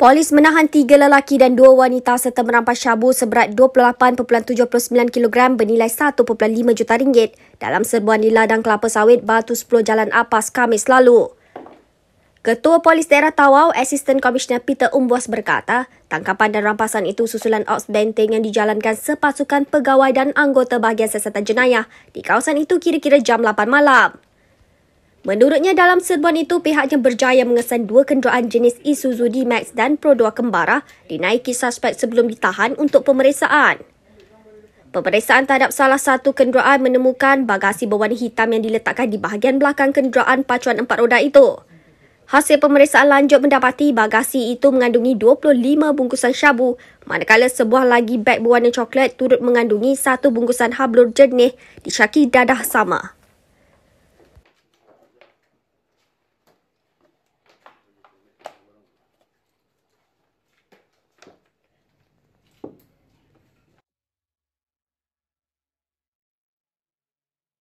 Polis menahan tiga lelaki dan dua wanita serta merampas syabu seberat 28.79 kg bernilai 1.5 juta ringgit dalam serbuan di ladang kelapa sawit Batu 10 Jalan Apas Kamis lalu. Ketua Polis Daerah Tawau, Assistant Commissioner Peter Umbos berkata, tangkapan dan rampasan itu susulan Ops Benteng yang dijalankan sepasukan pegawai dan anggota bahagian siasatan jenayah di kawasan itu kira-kira jam 8 malam. Menurutnya dalam serbuan itu pihaknya berjaya mengesan dua kenderaan jenis Isuzu D-Max dan Produa Kembara dinaiki suspek sebelum ditahan untuk pemeriksaan. Pemeriksaan terhadap salah satu kenderaan menemukan bagasi berwarna hitam yang diletakkan di bahagian belakang kenderaan pacuan empat roda itu. Hasil pemeriksaan lanjut mendapati bagasi itu mengandungi 25 bungkusan syabu, manakala sebuah lagi beg berwarna coklat turut mengandungi satu bungkusan hablur jernih disyaki dadah sama.